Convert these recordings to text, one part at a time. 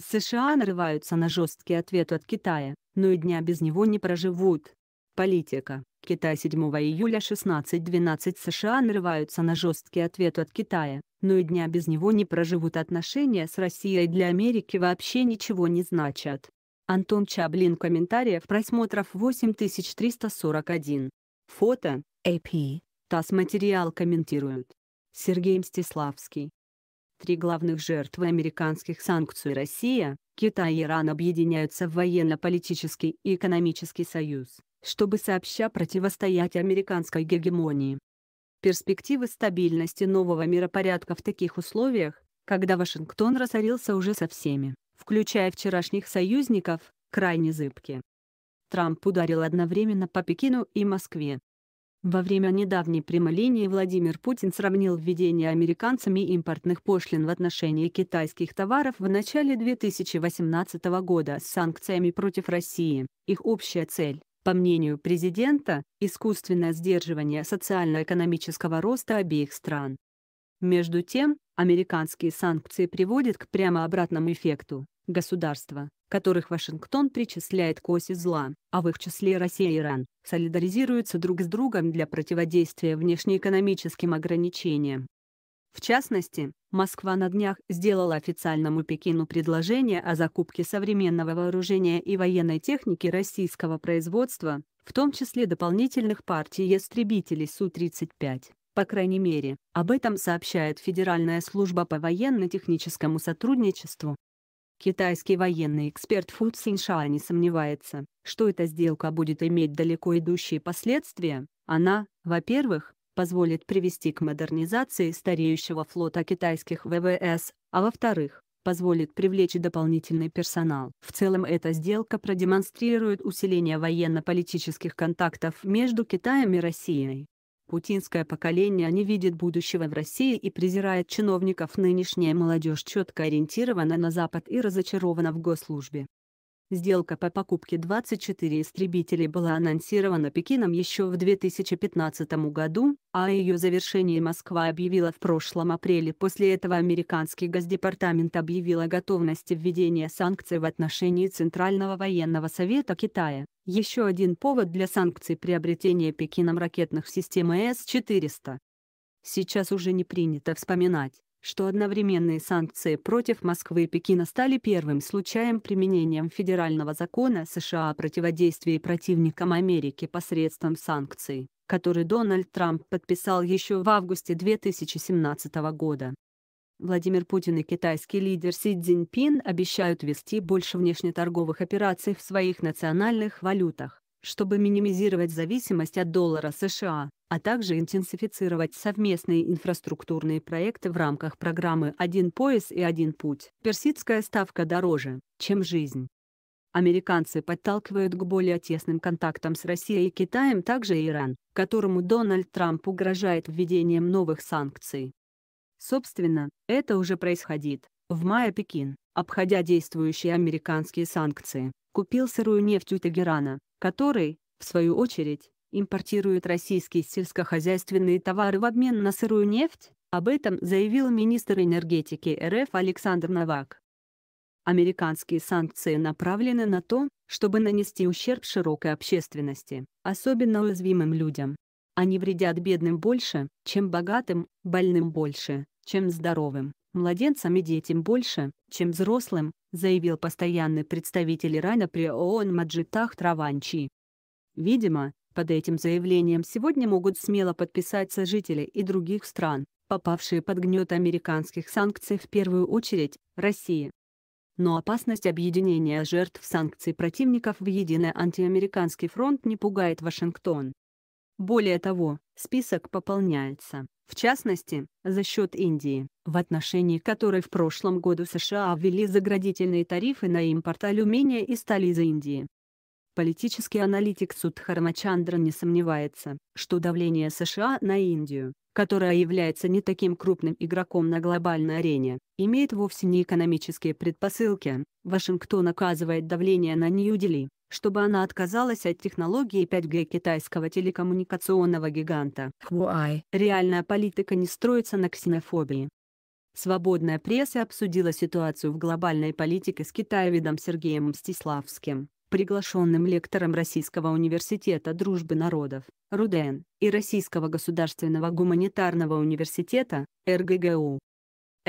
США нарываются на жесткий ответ от Китая, но и дня без него не проживут. Политика. Китай 7 июля 16.12 США нарываются на жесткий ответ от Китая, но и дня без него не проживут отношения с Россией для Америки вообще ничего не значат. Антон Чаблин комментариев просмотров 8341. Фото, AP, э ТАСС материал комментируют. Сергей Мстиславский. Три главных жертвы американских санкций Россия, Китай и Иран объединяются в военно-политический и экономический союз, чтобы сообща противостоять американской гегемонии. Перспективы стабильности нового миропорядка в таких условиях, когда Вашингтон разорился уже со всеми, включая вчерашних союзников, крайне зыбки. Трамп ударил одновременно по Пекину и Москве, во время недавней прямолинии Владимир Путин сравнил введение американцами импортных пошлин в отношении китайских товаров в начале 2018 года с санкциями против России. Их общая цель по мнению президента, искусственное сдерживание социально-экономического роста обеих стран. Между тем, американские санкции приводят к прямо обратному эффекту государства, которых Вашингтон причисляет к оси зла, а в их числе Россия и Иран, солидаризируются друг с другом для противодействия внешнеэкономическим ограничениям. В частности, Москва на днях сделала официальному Пекину предложение о закупке современного вооружения и военной техники российского производства, в том числе дополнительных партий истребителей Су-35. По крайней мере, об этом сообщает Федеральная служба по военно-техническому сотрудничеству. Китайский военный эксперт Фу Цинша не сомневается, что эта сделка будет иметь далеко идущие последствия. Она, во-первых, позволит привести к модернизации стареющего флота китайских ВВС, а во-вторых, позволит привлечь дополнительный персонал. В целом эта сделка продемонстрирует усиление военно-политических контактов между Китаем и Россией, Путинское поколение не видит будущего в России и презирает чиновников нынешняя молодежь четко ориентирована на Запад и разочарована в госслужбе. Сделка по покупке 24 истребителей была анонсирована Пекином еще в 2015 году, а о ее завершении Москва объявила в прошлом апреле. После этого американский Госдепартамент объявил о готовности введения санкций в отношении Центрального военного совета Китая. Еще один повод для санкций приобретения Пекином ракетных систем С-400. Сейчас уже не принято вспоминать, что одновременные санкции против Москвы и Пекина стали первым случаем применением федерального закона США о противодействии противникам Америки посредством санкций, который Дональд Трамп подписал еще в августе 2017 года. Владимир Путин и китайский лидер Си Цзиньпин обещают вести больше внешнеторговых операций в своих национальных валютах чтобы минимизировать зависимость от доллара США, а также интенсифицировать совместные инфраструктурные проекты в рамках программы «Один пояс и один путь». Персидская ставка дороже, чем жизнь. Американцы подталкивают к более тесным контактам с Россией и Китаем также Иран, которому Дональд Трамп угрожает введением новых санкций. Собственно, это уже происходит. В мае Пекин, обходя действующие американские санкции, купил сырую нефть у Тегерана, который, в свою очередь, импортирует российские сельскохозяйственные товары в обмен на сырую нефть, об этом заявил министр энергетики РФ Александр Новак. Американские санкции направлены на то, чтобы нанести ущерб широкой общественности, особенно уязвимым людям. Они вредят бедным больше, чем богатым, больным больше, чем здоровым, младенцам и детям больше, чем взрослым, заявил постоянный представитель Ирана при ООН Маджитах Траванчи. Видимо, под этим заявлением сегодня могут смело подписаться жители и других стран, попавшие под гнет американских санкций в первую очередь, России. Но опасность объединения жертв санкций противников в единый антиамериканский фронт не пугает Вашингтон. Более того, список пополняется. В частности, за счет Индии, в отношении которой в прошлом году США ввели заградительные тарифы на импорт алюминия и стали из Индии. Политический аналитик Судхармачандра не сомневается, что давление США на Индию, которая является не таким крупным игроком на глобальной арене, имеет вовсе не экономические предпосылки. Вашингтон оказывает давление на Нью-Дели, чтобы она отказалась от технологии 5G китайского телекоммуникационного гиганта. Huawei. Реальная политика не строится на ксенофобии. Свободная пресса обсудила ситуацию в глобальной политике с китаеведом Сергеем Мстиславским, приглашенным лектором Российского университета дружбы народов, РУДН, и Российского государственного гуманитарного университета, РГГУ.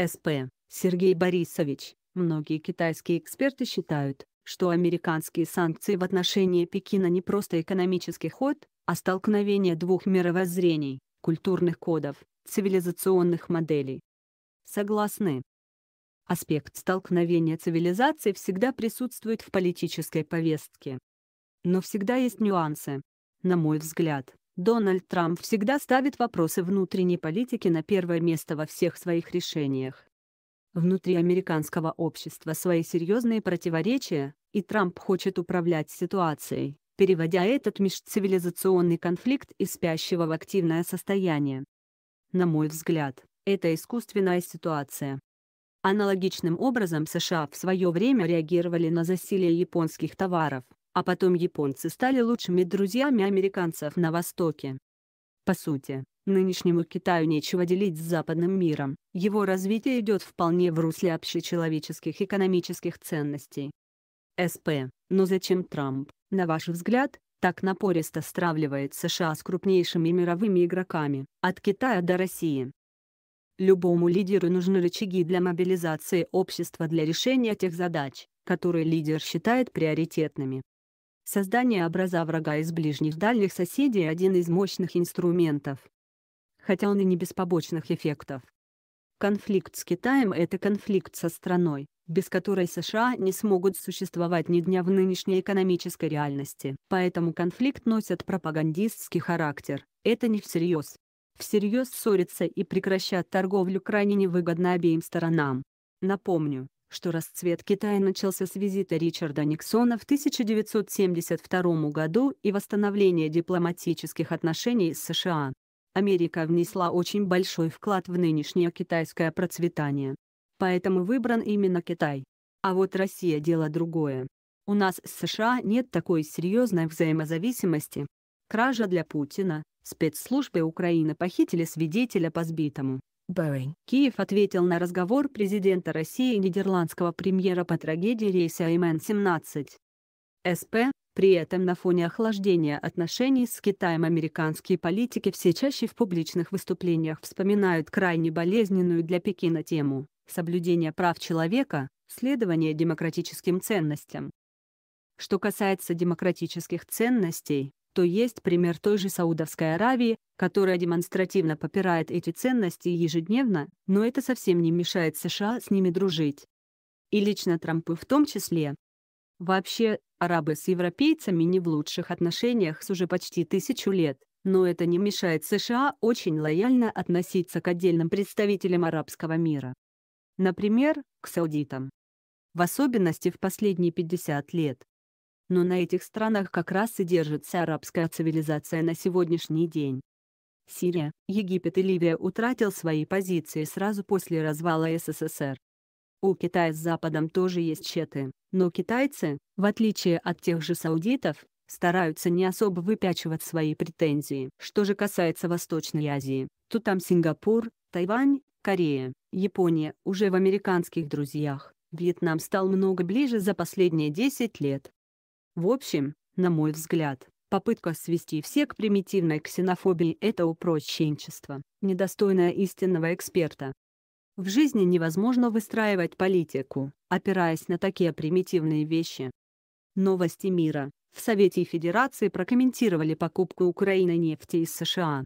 СП. Сергей Борисович. Многие китайские эксперты считают, что американские санкции в отношении Пекина не просто экономический ход, а столкновение двух мировоззрений, культурных кодов, цивилизационных моделей. Согласны. Аспект столкновения цивилизаций всегда присутствует в политической повестке. Но всегда есть нюансы. На мой взгляд, Дональд Трамп всегда ставит вопросы внутренней политики на первое место во всех своих решениях. Внутри американского общества свои серьезные противоречия, и Трамп хочет управлять ситуацией, переводя этот межцивилизационный конфликт из спящего в активное состояние. На мой взгляд, это искусственная ситуация. Аналогичным образом США в свое время реагировали на засилие японских товаров, а потом японцы стали лучшими друзьями американцев на Востоке. По сути, нынешнему Китаю нечего делить с западным миром, его развитие идет вполне в русле общечеловеческих экономических ценностей. СП. Но зачем Трамп, на ваш взгляд, так напористо стравливает США с крупнейшими мировыми игроками, от Китая до России? Любому лидеру нужны рычаги для мобилизации общества для решения тех задач, которые лидер считает приоритетными. Создание образа врага из ближних дальних соседей – один из мощных инструментов. Хотя он и не без побочных эффектов. Конфликт с Китаем – это конфликт со страной, без которой США не смогут существовать ни дня в нынешней экономической реальности. Поэтому конфликт носит пропагандистский характер, это не всерьез. Всерьез ссориться и прекращать торговлю крайне невыгодно обеим сторонам. Напомню, что расцвет Китая начался с визита Ричарда Никсона в 1972 году и восстановления дипломатических отношений с США. Америка внесла очень большой вклад в нынешнее китайское процветание поэтому выбран именно Китай. А вот Россия – дело другое. У нас с США нет такой серьезной взаимозависимости. Кража для Путина. Спецслужбы Украины похитили свидетеля по сбитому. Boeing. Киев ответил на разговор президента России и нидерландского премьера по трагедии рейса МН-17. СП, при этом на фоне охлаждения отношений с Китаем американские политики все чаще в публичных выступлениях вспоминают крайне болезненную для Пекина тему соблюдение прав человека, следование демократическим ценностям. Что касается демократических ценностей, то есть пример той же Саудовской Аравии, которая демонстративно попирает эти ценности ежедневно, но это совсем не мешает США с ними дружить. И лично Трампу в том числе. Вообще, арабы с европейцами не в лучших отношениях с уже почти тысячу лет, но это не мешает США очень лояльно относиться к отдельным представителям арабского мира например, к саудитам. В особенности в последние 50 лет. Но на этих странах как раз и держится арабская цивилизация на сегодняшний день. Сирия, Египет и Ливия утратил свои позиции сразу после развала СССР. У Китая с Западом тоже есть щеты, но китайцы, в отличие от тех же саудитов, стараются не особо выпячивать свои претензии. Что же касается Восточной Азии, то там Сингапур, Тайвань, Корея, Япония уже в американских друзьях, Вьетнам стал много ближе за последние 10 лет. В общем, на мой взгляд, попытка свести все к примитивной ксенофобии – это упрощенчество, недостойное истинного эксперта. В жизни невозможно выстраивать политику, опираясь на такие примитивные вещи. Новости мира. В Совете Федерации прокомментировали покупку Украины нефти из США.